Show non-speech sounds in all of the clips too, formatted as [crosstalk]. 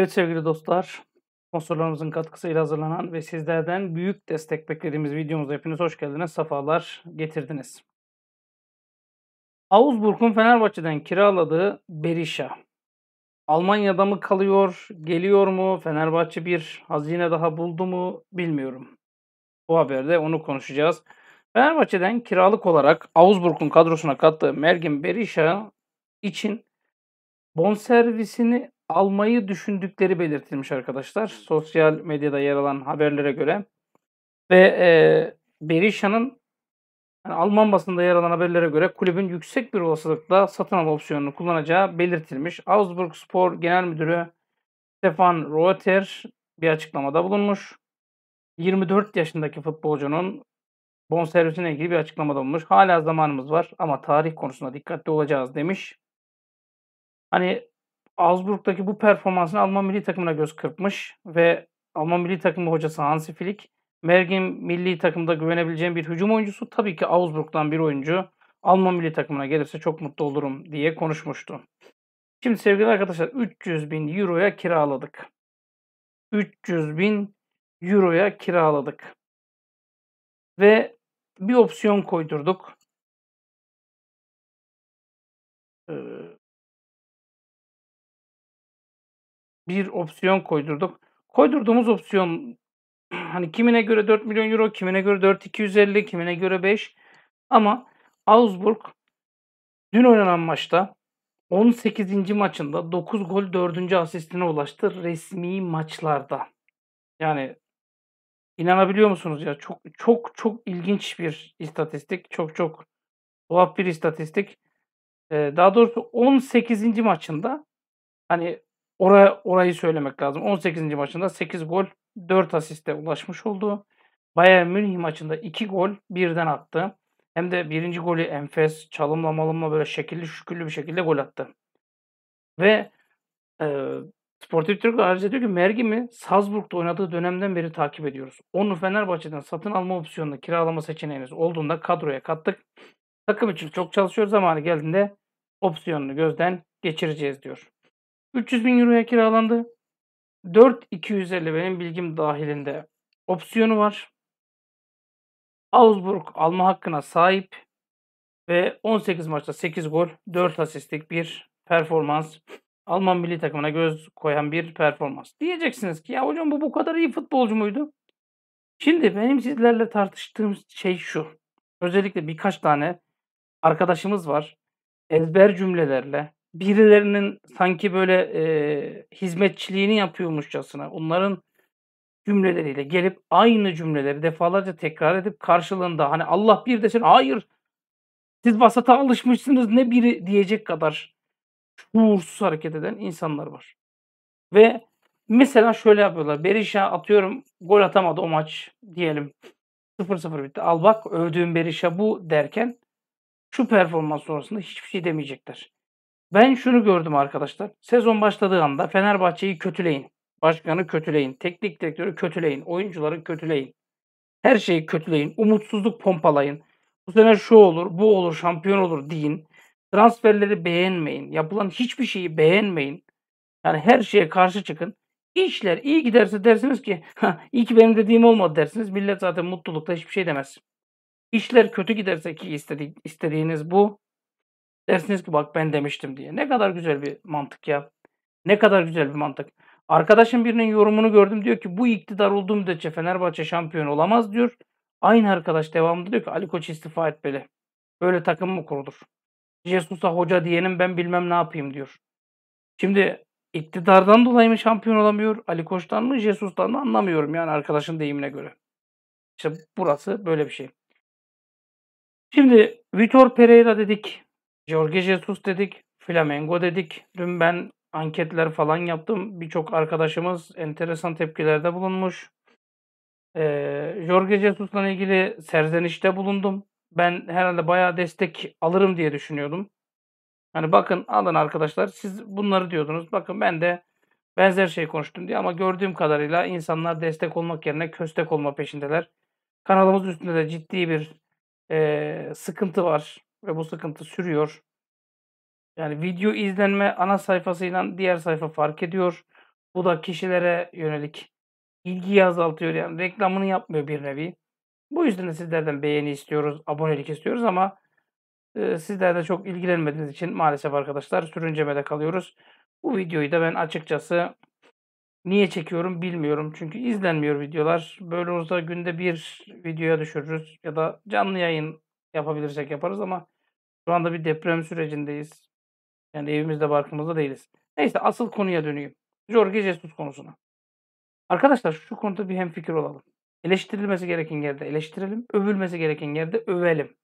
Evet sevgili dostlar, sponsorlarımızın katkısıyla hazırlanan ve sizlerden büyük destek beklediğimiz videomuza hepiniz hoş geldiniz, sefalar getirdiniz. Augsburg'un Fenerbahçe'den kiraladığı Berisha. Almanya'da mı kalıyor, geliyor mu, Fenerbahçe bir hazine daha buldu mu bilmiyorum. Bu haberde onu konuşacağız. Fenerbahçe'den kiralık olarak Augsburg'un kadrosuna kattığı Mergin Berisha için bon servisini almayı düşündükleri belirtilmiş arkadaşlar. Sosyal medyada yer alan haberlere göre. Ve e, Berisha'nın yani Alman basında yer alan haberlere göre kulübün yüksek bir olasılıkla satın alma opsiyonunu kullanacağı belirtilmiş. Augsburg Spor Genel Müdürü Stefan Reuter bir açıklamada bulunmuş. 24 yaşındaki futbolcunun bonservisine ilgili bir açıklamada bulunmuş. Hala zamanımız var ama tarih konusunda dikkatli olacağız demiş. Hani Augsburg'daki bu performansını Alman milli takımına göz kırpmış ve Alman milli takımı hocası Hansi Flick, Mergin milli takımda güvenebileceğim bir hücum oyuncusu tabii ki Augsburg'dan bir oyuncu Alman milli takımına gelirse çok mutlu olurum diye konuşmuştu. Şimdi sevgili arkadaşlar 300 bin euroya kiraladık. 300 bin euroya kiraladık. Ve bir opsiyon koydurduk. Ee, bir opsiyon koydurduk. Koydurduğumuz opsiyon [clears throat] hani kimine göre 4 milyon euro, kimine göre 4250, kimine göre 5 ama Augsburg dün oynanan maçta 18. maçında 9 gol 4. asistine ulaştı resmi maçlarda. Yani inanabiliyor musunuz ya? Çok çok çok ilginç bir istatistik. Çok çok tuhaf bir istatistik. Ee, daha doğrusu 18. maçında hani Oraya, orayı söylemek lazım. 18. maçında 8 gol 4 asiste ulaşmış oldu. Bayern Münih maçında 2 gol birden attı. Hem de birinci golü enfes çalımla malımla böyle şekilli şükürlü bir şekilde gol attı. Ve e, Sportif Türk ayrıca diyor ki Mergim'i Salzburg'da oynadığı dönemden beri takip ediyoruz. Onu Fenerbahçe'den satın alma opsiyonunu kiralama seçeneğiniz olduğunda kadroya kattık. Takım için çok çalışıyor. Zamanı hani geldiğinde opsiyonunu gözden geçireceğiz diyor. 300 bin euroya kiralandı. 4250 benim bilgim dahilinde opsiyonu var. Augsburg alma hakkına sahip ve 18 maçta 8 gol, 4 asistlik bir performans. Alman milli takımına göz koyan bir performans. Diyeceksiniz ki ya hocam bu bu kadar iyi futbolcu muydu? Şimdi benim sizlerle tartıştığım şey şu. Özellikle birkaç tane arkadaşımız var. Ezber cümlelerle, birilerinin sanki böyle e, hizmetçiliğini yapıyormuşçasına onların cümleleriyle gelip aynı cümleleri defalarca tekrar edip karşılığında hani Allah bir desin hayır siz vasata alışmışsınız ne biri diyecek kadar şuursuz hareket eden insanlar var. Ve mesela şöyle yapıyorlar. Berisha atıyorum gol atamadı o maç diyelim. 0-0 bitti. Al bak övdüğüm Berisha bu derken şu performans sonrasında hiçbir şey demeyecekler. Ben şunu gördüm arkadaşlar. Sezon başladığı anda Fenerbahçe'yi kötüleyin. Başkanı kötüleyin. Teknik direktörü kötüleyin. Oyuncuları kötüleyin. Her şeyi kötüleyin. Umutsuzluk pompalayın. Bu sene şu olur, bu olur, şampiyon olur deyin. Transferleri beğenmeyin. Yapılan hiçbir şeyi beğenmeyin. Yani her şeye karşı çıkın. İşler iyi giderse dersiniz ki iyi ki benim dediğim olmadı dersiniz. Millet zaten mutlulukta hiçbir şey demez. İşler kötü giderse ki istedi, istediğiniz bu. Dersiniz ki bak ben demiştim diye. Ne kadar güzel bir mantık ya. Ne kadar güzel bir mantık. Arkadaşım birinin yorumunu gördüm diyor ki bu iktidar olduğu müddetçe Fenerbahçe şampiyon olamaz diyor. Aynı arkadaş devamında diyor ki Ali Koç istifa etmeli. Böyle takım mı kurulur? Jesus'a hoca diyenim ben bilmem ne yapayım diyor. Şimdi iktidardan dolayı mı şampiyon olamıyor? Ali Koç'tan mı Jesus'tan mı anlamıyorum yani arkadaşın deyimine göre. İşte burası böyle bir şey. Şimdi Vitor Pereira dedik. Jorge Jesus dedik. Flamengo dedik. Dün ben anketler falan yaptım. Birçok arkadaşımız enteresan tepkilerde bulunmuş. Ee, Jorge Jesus'la ilgili serzenişte bulundum. Ben herhalde bayağı destek alırım diye düşünüyordum. Hani bakın alın arkadaşlar siz bunları diyordunuz. Bakın ben de benzer şey konuştum diye ama gördüğüm kadarıyla insanlar destek olmak yerine köstek olma peşindeler. Kanalımız üstünde de ciddi bir e, sıkıntı var ve bu sıkıntı sürüyor. Yani video izlenme ana sayfasıyla diğer sayfa fark ediyor. Bu da kişilere yönelik ilgiyi azaltıyor. Yani reklamını yapmıyor bir nevi. Bu yüzden de sizlerden beğeni istiyoruz, abonelik istiyoruz ama e, sizler de çok ilgilenmediğiniz için maalesef arkadaşlar sürüncemede kalıyoruz. Bu videoyu da ben açıkçası niye çekiyorum bilmiyorum. Çünkü izlenmiyor videolar. Böyle olsa günde bir videoya düşürürüz ya da canlı yayın yapabilirsek yaparız ama şu anda bir deprem sürecindeyiz. Yani evimizde barkımızda değiliz. Neyse asıl konuya döneyim. Jorge Jesus konusuna. Arkadaşlar şu konuda bir hemfikir olalım. Eleştirilmesi gereken yerde eleştirelim. Övülmesi gereken yerde övelim.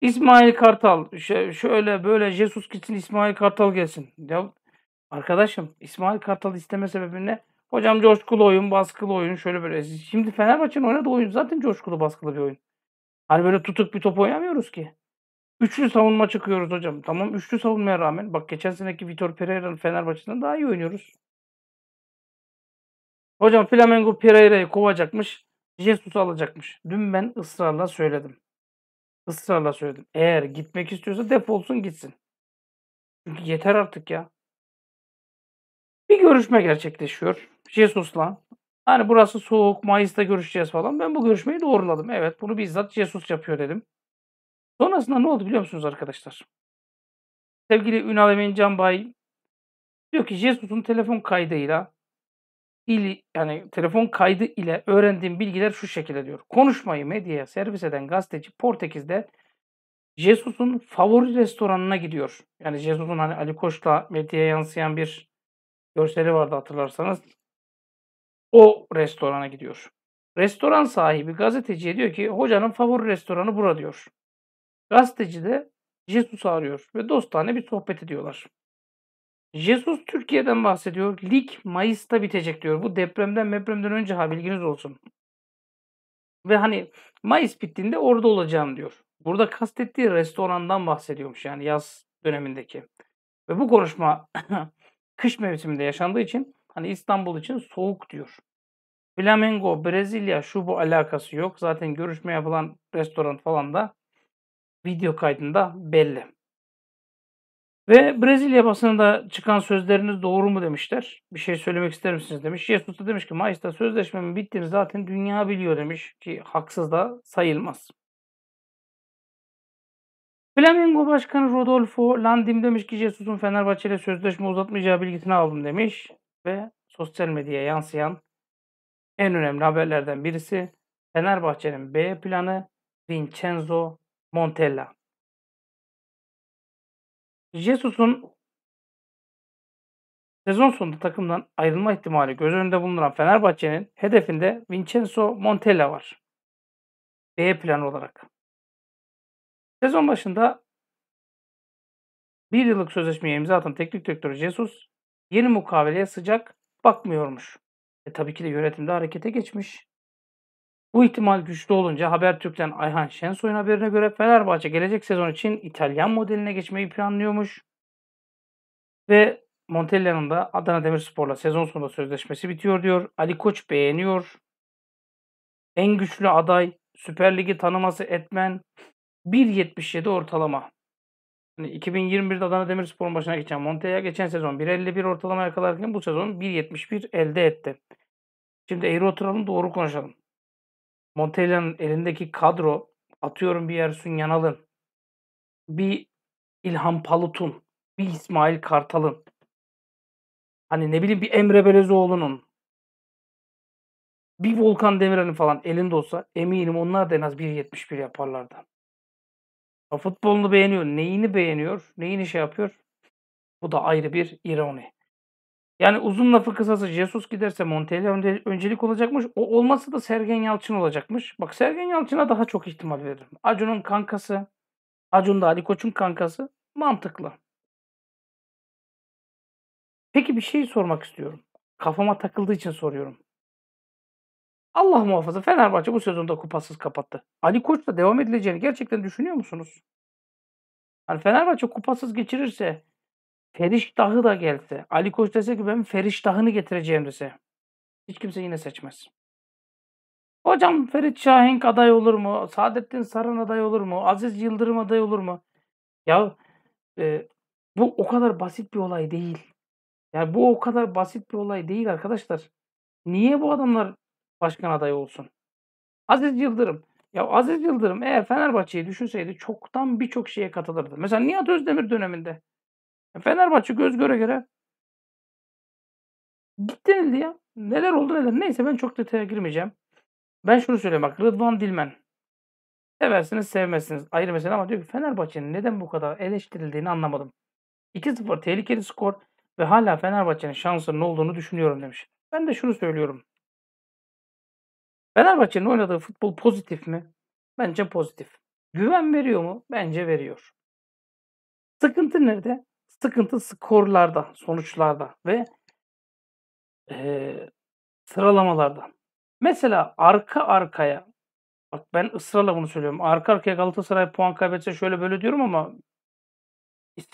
İsmail Kartal şöyle böyle Jesus gitsin İsmail Kartal gelsin. Ya arkadaşım İsmail Kartal isteme sebebi ne? Hocam coşkulu oyun, baskılı oyun şöyle böyle. Şimdi Fenerbahçe'nin oynadığı oyun zaten coşkulu baskılı bir oyun. Hani böyle tutuk bir top oynamıyoruz ki. Üçlü savunma çıkıyoruz hocam. Tamam üçlü savunmaya rağmen bak geçen seneki Vitor Pereira'nın Fenerbahçe'den daha iyi oynuyoruz. Hocam Flamengo Pereira'yı kovacakmış. Jesus'u alacakmış. Dün ben ısrarla söyledim. Israrla söyledim. Eğer gitmek istiyorsa defolsun gitsin. Çünkü yeter artık ya. Bir görüşme gerçekleşiyor. Jesus'la Hani burası soğuk, Mayıs'ta görüşeceğiz falan. Ben bu görüşmeyi doğruladım. Evet bunu bizzat Jesus yapıyor dedim. Sonrasında ne oldu biliyor musunuz arkadaşlar? Sevgili Ünal Emin Canbay diyor ki Jesus'un telefon kaydıyla il, yani telefon kaydı ile öğrendiğim bilgiler şu şekilde diyor. Konuşmayı medyaya servis eden gazeteci Portekiz'de Jesus'un favori restoranına gidiyor. Yani Jesus'un hani Ali Koç'la medyaya yansıyan bir görseli vardı hatırlarsanız o restorana gidiyor. Restoran sahibi gazeteciye diyor ki hocanın favori restoranı bura diyor. Gazeteci de Jesus'u arıyor ve dostane bir sohbet ediyorlar. Jesus Türkiye'den bahsediyor. Lig Mayıs'ta bitecek diyor. Bu depremden mepremden önce ha bilginiz olsun. Ve hani Mayıs bittiğinde orada olacağım diyor. Burada kastettiği restorandan bahsediyormuş yani yaz dönemindeki. Ve bu konuşma [clears throat] kış mevsiminde yaşandığı için Hani İstanbul için soğuk diyor. Flamengo, Brezilya şu bu alakası yok. Zaten görüşme yapılan restoran falan da video kaydında belli. Ve Brezilya basınında çıkan sözleriniz doğru mu demişler. Bir şey söylemek ister misiniz demiş. Jesus da demiş ki Mayıs'ta sözleşmemin bittiğini zaten dünya biliyor demiş ki haksız da sayılmaz. Flamengo Başkanı Rodolfo Landim demiş ki Jesus'un Fenerbahçe ile sözleşme uzatmayacağı bilgisini aldım demiş ve sosyal medyaya yansıyan en önemli haberlerden birisi Fenerbahçe'nin B planı Vincenzo Montella. Jesus'un sezon sonunda takımdan ayrılma ihtimali göz önünde bulunan Fenerbahçe'nin hedefinde Vincenzo Montella var. B planı olarak. Sezon başında bir yıllık sözleşmeye imza atan teknik direktör Jesus yeni mukaveleye sıcak bakmıyormuş. E tabii ki de yönetimde harekete geçmiş. Bu ihtimal güçlü olunca Habertürk'ten Ayhan Şensoy'un haberine göre Fenerbahçe gelecek sezon için İtalyan modeline geçmeyi planlıyormuş. Ve Montella'nın da Adana Demirspor'la sezon sonunda sözleşmesi bitiyor diyor. Ali Koç beğeniyor. En güçlü aday Süper Lig'i tanıması etmen 1.77 ortalama. Hani 2021'de Adana Demirspor'un başına geçen Montella geçen sezon 1.51 ortalama yakalarken bu sezon 1.71 elde etti. Şimdi eğri oturalım doğru konuşalım. Montella'nın elindeki kadro atıyorum bir Ersun Yanal'ın bir İlhan Palut'un bir İsmail Kartal'ın hani ne bileyim bir Emre Belezoğlu'nun bir Volkan Demirel'in falan elinde olsa eminim onlar da en az 1.71 yaparlardı. Ha, futbolunu beğeniyor. Neyini beğeniyor? Neyini şey yapıyor? Bu da ayrı bir ironi. Yani uzun lafı kısası Jesus giderse Montella öncelik olacakmış. O olmazsa da Sergen Yalçın olacakmış. Bak Sergen Yalçın'a daha çok ihtimal veririm. Acun'un kankası. Acun da Ali Koç'un kankası. Mantıklı. Peki bir şey sormak istiyorum. Kafama takıldığı için soruyorum. Allah muhafaza Fenerbahçe bu sezonda kupasız kapattı. Ali Koç da devam edileceğini gerçekten düşünüyor musunuz? Yani Fenerbahçe kupasız geçirirse Feriştah'ı da gelse, Ali Koç dese ki ben Feriştah'ını getireceğim dese hiç kimse yine seçmez. Hocam Ferit Şahenk aday olur mu? Saadettin Saran aday olur mu? Aziz Yıldırım aday olur mu? Ya e, bu o kadar basit bir olay değil. Yani bu o kadar basit bir olay değil arkadaşlar. Niye bu adamlar başkan adayı olsun. Aziz Yıldırım. Ya Aziz Yıldırım eğer Fenerbahçe'yi düşünseydi çoktan birçok şeye katılırdı. Mesela Nihat Özdemir döneminde. E, Fenerbahçe göz göre göre gittirildi ya. Neler oldu neler. Neyse ben çok detaya girmeyeceğim. Ben şunu söyleyeyim bak Rıdvan Dilmen. Seversiniz sevmezsiniz ayrı mesele ama diyor ki Fenerbahçe'nin neden bu kadar eleştirildiğini anlamadım. 2-0 tehlikeli skor ve hala Fenerbahçe'nin şansının olduğunu düşünüyorum demiş. Ben de şunu söylüyorum. Fenerbahçe'nin oynadığı futbol pozitif mi? Bence pozitif. Güven veriyor mu? Bence veriyor. Sıkıntı nerede? Sıkıntı skorlarda, sonuçlarda ve e, sıralamalarda. Mesela arka arkaya bak ben ısrarla bunu söylüyorum. Arka arkaya Galatasaray puan kaybetse şöyle böyle diyorum ama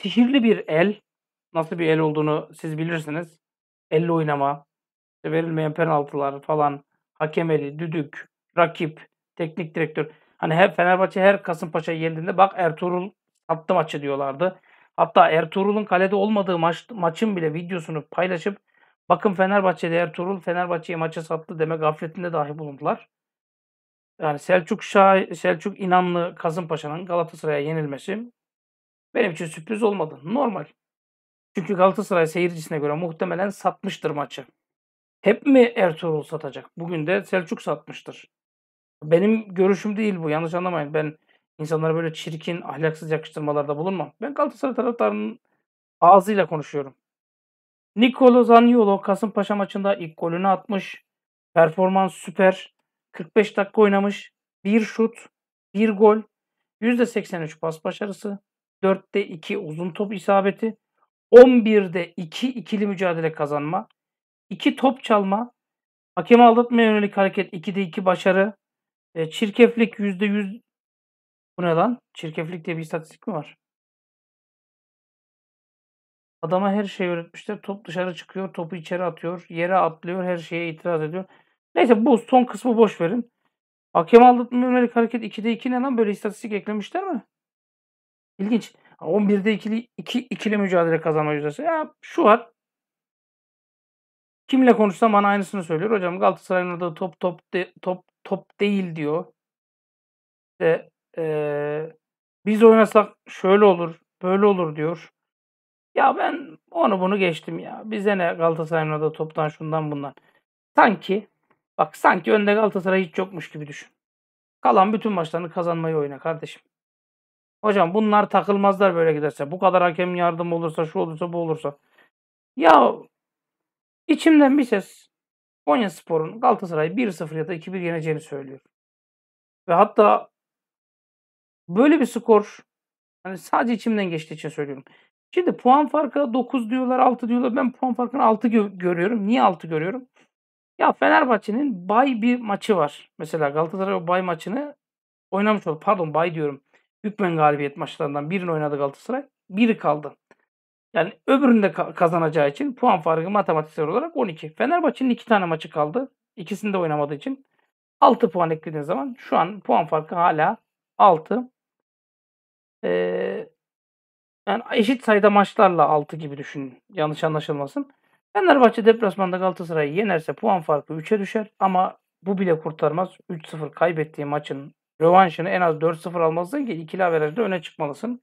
sihirli bir el nasıl bir el olduğunu siz bilirsiniz. Elle oynama, verilmeyen penaltılar falan Hakemeli, Düdük, Rakip, Teknik Direktör. Hani hep Fenerbahçe her Kasımpaşa yendiğinde bak Ertuğrul attı maçı diyorlardı. Hatta Ertuğrul'un kalede olmadığı maç, maçın bile videosunu paylaşıp bakın Fenerbahçe'de Ertuğrul Fenerbahçe'ye maça sattı deme gafletinde dahi bulundular. Yani Selçuk Şah, Selçuk İnanlı Kasımpaşa'nın Galatasaray'a yenilmesi benim için sürpriz olmadı. Normal. Çünkü Galatasaray seyircisine göre muhtemelen satmıştır maçı. Hep mi Ertuğrul satacak? Bugün de Selçuk satmıştır. Benim görüşüm değil bu. Yanlış anlamayın. Ben insanlara böyle çirkin, ahlaksız yakıştırmalarda bulunmam. Ben Galatasaray taraftarının ağzıyla konuşuyorum. Nicolo Zaniolo Kasımpaşa maçında ilk golünü atmış. Performans süper. 45 dakika oynamış. Bir şut, bir gol, %83 pas başarısı, 4'te 2 uzun top isabeti, 11'de 2 ikili mücadele kazanma, 2 top çalma, hakemi aldatmaya yönelik hareket 2'de 2 başarı, e, çirkeflik %100 bu ne lan? Çirkeflik diye bir istatistik mi var? Adama her şeyi öğretmişler. Top dışarı çıkıyor, topu içeri atıyor, yere atlıyor, her şeye itiraz ediyor. Neyse bu son kısmı boş verin. Hakem aldatma yönelik hareket 2'de 2 ne lan? Böyle istatistik eklemişler mi? İlginç. 11'de ikili, iki, ikili mücadele kazanma yüzdesi. Ya şu var. Kimle konuşsam bana aynısını söylüyor. Hocam Galatasaray'ın orada top top de, top top değil diyor. İşte ee, biz oynasak şöyle olur, böyle olur diyor. Ya ben onu bunu geçtim ya. Bize ne Galatasaray'ın orada toptan şundan bundan. Sanki bak sanki önde Galatasaray hiç yokmuş gibi düşün. Kalan bütün maçlarını kazanmayı oyna kardeşim. Hocam bunlar takılmazlar böyle giderse. Bu kadar hakem yardım olursa, şu olursa, bu olursa. Ya İçimden bir ses Konya Spor'un Galatasaray'ı 1-0 ya da 2-1 yeneceğini söylüyor. Ve hatta böyle bir skor hani sadece içimden geçtiği için söylüyorum. Şimdi puan farkı 9 diyorlar 6 diyorlar. Ben puan farkını 6 gö- görüyorum. Niye 6 görüyorum? Ya Fenerbahçe'nin bay bir maçı var. Mesela Galatasaray o bay maçını oynamış oldu. Pardon bay diyorum. Hükmen galibiyet maçlarından birini oynadı Galatasaray. Biri kaldı. Yani öbüründe kazanacağı için puan farkı matematiksel olarak 12. Fenerbahçe'nin 2 tane maçı kaldı. İkisini de oynamadığı için 6 puan eklediğin zaman şu an puan farkı hala 6. Ee, yani eşit sayıda maçlarla 6 gibi düşünün. Yanlış anlaşılmasın. Fenerbahçe deplasmanda Galatasaray'ı yenerse puan farkı 3'e düşer ama bu bile kurtarmaz. 3-0 kaybettiği maçın rövanşını en az 4-0 almalısın ki ikili averajda öne çıkmalısın.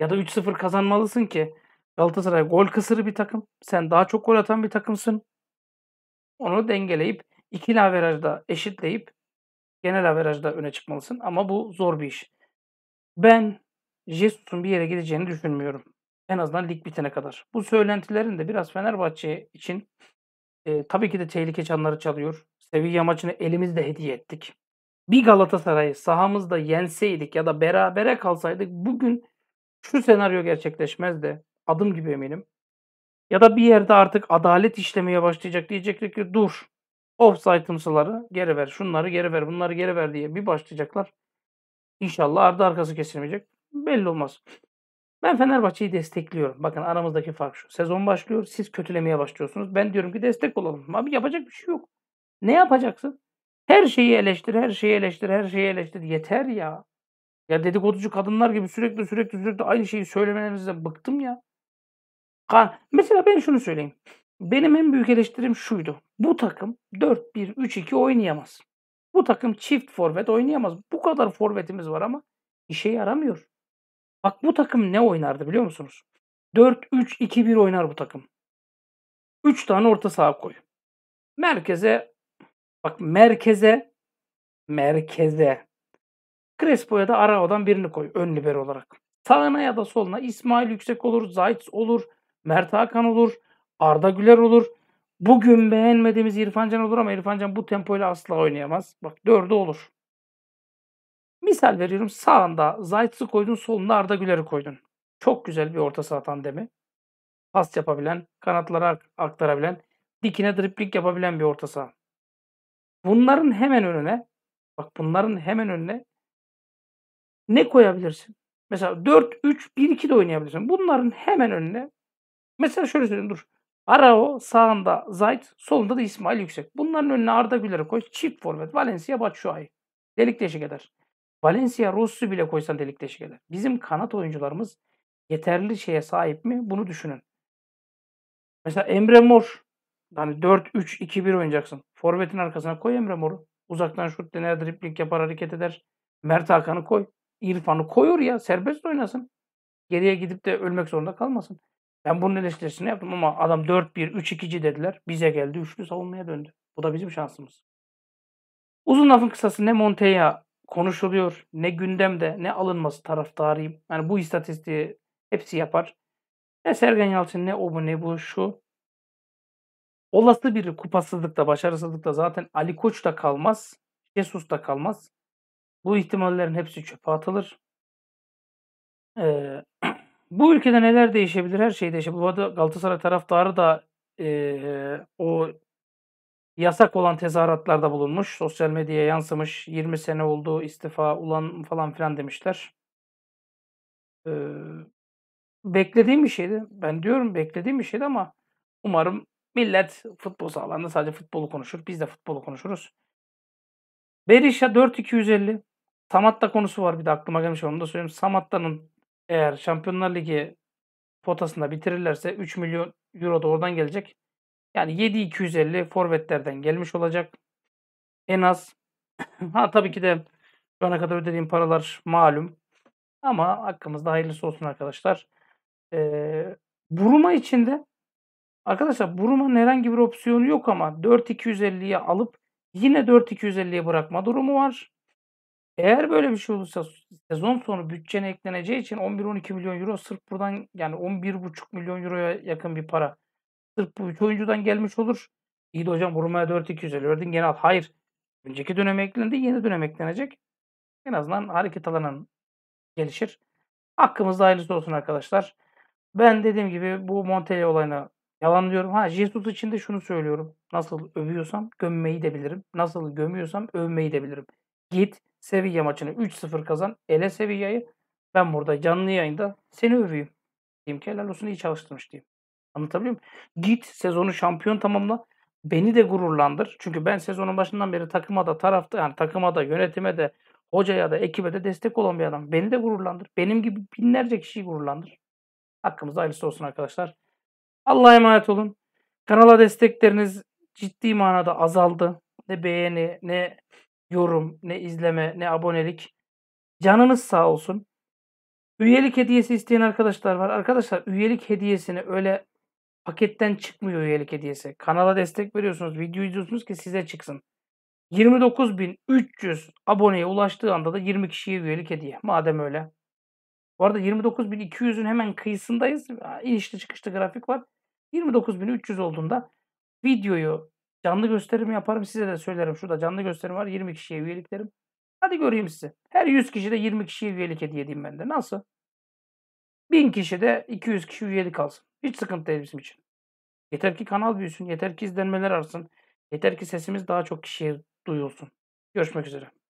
Ya da 3-0 kazanmalısın ki Galatasaray gol kısırı bir takım. Sen daha çok gol atan bir takımsın. Onu dengeleyip ikili averajda eşitleyip genel averajda öne çıkmalısın. Ama bu zor bir iş. Ben Jesus'un bir yere gideceğini düşünmüyorum. En azından lig bitene kadar. Bu söylentilerin de biraz Fenerbahçe için e, tabii ki de tehlike çanları çalıyor. Sevilla maçını elimizde hediye ettik. Bir Galatasaray sahamızda yenseydik ya da berabere kalsaydık bugün şu senaryo gerçekleşmez de Adım gibi eminim. Ya da bir yerde artık adalet işlemeye başlayacak diyecekler ki dur. Offside'ımsıları geri ver, şunları geri ver, bunları geri ver diye bir başlayacaklar. İnşallah ardı arkası kesilmeyecek. Belli olmaz. Ben Fenerbahçe'yi destekliyorum. Bakın aramızdaki fark şu. Sezon başlıyor, siz kötülemeye başlıyorsunuz. Ben diyorum ki destek olalım. Abi yapacak bir şey yok. Ne yapacaksın? Her şeyi eleştir, her şeyi eleştir, her şeyi eleştir. Yeter ya. Ya dedikoducu kadınlar gibi sürekli sürekli sürekli aynı şeyi söylemenizden bıktım ya. Mesela ben şunu söyleyeyim. Benim en büyük eleştirim şuydu. Bu takım 4-1-3-2 oynayamaz. Bu takım çift forvet oynayamaz. Bu kadar forvetimiz var ama işe yaramıyor. Bak bu takım ne oynardı biliyor musunuz? 4-3-2-1 oynar bu takım. 3 tane orta saha koy. Merkeze bak merkeze merkeze Crespo'ya da Arao'dan birini koy ön libero olarak. Sağına ya da soluna İsmail Yüksek olur, Zayt olur, Mert Hakan olur, Arda Güler olur. Bugün beğenmediğimiz İrfan Can olur ama İrfan Can bu tempoyla asla oynayamaz. Bak dördü olur. Misal veriyorum sağında Zayt'sı koydun solunda Arda Güler'i koydun. Çok güzel bir orta saha tandemi. Pas yapabilen, kanatlara aktarabilen, dikine driplik yapabilen bir orta saha. Bunların hemen önüne bak bunların hemen önüne ne koyabilirsin? Mesela 4-3-1-2 de oynayabilirsin. Bunların hemen önüne Mesela şöyle söyleyeyim dur. Arao sağında Zayt, solunda da İsmail Yüksek. Bunların önüne Arda Güler'i koy. Çift forvet. Valencia Batshuayi. Delik deşik eder. Valencia Rossi bile koysan delik deşik eder. Bizim kanat oyuncularımız yeterli şeye sahip mi? Bunu düşünün. Mesela Emre Mor. Yani 4-3-2-1 oynayacaksın. Forvetin arkasına koy Emre Mor'u. Uzaktan şut dener, dripling yapar, hareket eder. Mert Hakan'ı koy. İrfan'ı koyur ya. Serbest oynasın. Geriye gidip de ölmek zorunda kalmasın. Ben bunun eleştirisini yaptım ama adam 4-1, 3-2'ci dediler. Bize geldi. Üçlü savunmaya döndü. Bu da bizim şansımız. Uzun lafın kısası ne Montella konuşuluyor, ne gündemde, ne alınması taraftarıyım. Yani bu istatistiği hepsi yapar. Ne Sergen Yalçın, ne o bu, ne bu, şu. Olası bir kupasızlıkta, başarısızlıkta zaten Ali Koç da kalmaz, Jesus da kalmaz. Bu ihtimallerin hepsi çöpe atılır. Ee, [clears throat] bu ülkede neler değişebilir? Her şey değişebilir. Bu arada Galatasaray taraftarı da e, o yasak olan tezahüratlarda bulunmuş. Sosyal medyaya yansımış. 20 sene oldu istifa ulan falan filan demişler. E, beklediğim bir şeydi. Ben diyorum beklediğim bir şeydi ama umarım millet futbol sahalarında sadece futbolu konuşur. Biz de futbolu konuşuruz. Berisha 4250. Samatta konusu var bir de aklıma gelmiş onu da söyleyeyim. Samatta'nın eğer Şampiyonlar Ligi potasında bitirirlerse 3 milyon euro da oradan gelecek. Yani 7-250 forvetlerden gelmiş olacak. En az. [clears throat] ha tabii ki de şu ana kadar ödediğim paralar malum. Ama hakkımızda hayırlısı olsun arkadaşlar. Ee, Buruma içinde arkadaşlar Buruma'nın herhangi bir opsiyonu yok ama 4-250'ye alıp yine 4-250'ye bırakma durumu var. Eğer böyle bir şey olursa sezon sonu bütçene ekleneceği için 11-12 milyon euro sırf buradan yani 11,5 milyon euroya yakın bir para. Sırf bu üç oyuncudan gelmiş olur. İyi de hocam vurmaya 4-250 verdin gene al. Hayır. Önceki döneme eklendi yeni dönem eklenecek. En azından hareket alanın gelişir. Hakkımızda hayırlısı olsun arkadaşlar. Ben dediğim gibi bu Montella olayına yalan diyorum. Ha Jesus için de şunu söylüyorum. Nasıl övüyorsam gömmeyi de bilirim. Nasıl gömüyorsam övmeyi de bilirim. Git Sevilla maçını 3-0 kazan. Ele Sevilla'yı. Ben burada canlı yayında seni övüyüm Diyeyim ki helal olsun iyi çalıştırmış diyeyim. Anlatabiliyor muyum? Git sezonu şampiyon tamamla. Beni de gururlandır. Çünkü ben sezonun başından beri takıma da tarafta yani takıma da yönetime de hocaya da ekibe de destek olan bir adam. Beni de gururlandır. Benim gibi binlerce kişiyi gururlandır. Hakkımızda hayırlısı olsun arkadaşlar. Allah'a emanet olun. Kanala destekleriniz ciddi manada azaldı. Ne beğeni ne yorum, ne izleme, ne abonelik. Canınız sağ olsun. Üyelik hediyesi isteyen arkadaşlar var. Arkadaşlar üyelik hediyesini öyle paketten çıkmıyor üyelik hediyesi. Kanala destek veriyorsunuz, video izliyorsunuz ki size çıksın. 29.300 aboneye ulaştığı anda da 20 kişiye üyelik hediye. Madem öyle. Bu arada 29.200'ün hemen kıyısındayız. İnişli çıkışlı grafik var. 29.300 olduğunda videoyu Canlı gösterim yaparım size de söylerim. Şurada canlı gösterim var. 20 kişiye üyeliklerim. Hadi göreyim size Her 100 kişide 20 kişiye üyelik hediye edeyim ben de. Nasıl? 1000 kişide 200 kişi üyelik alsın. Hiç sıkıntı değil bizim için. Yeter ki kanal büyüsün. Yeter ki izlenmeler artsın. Yeter ki sesimiz daha çok kişiye duyulsun. Görüşmek üzere.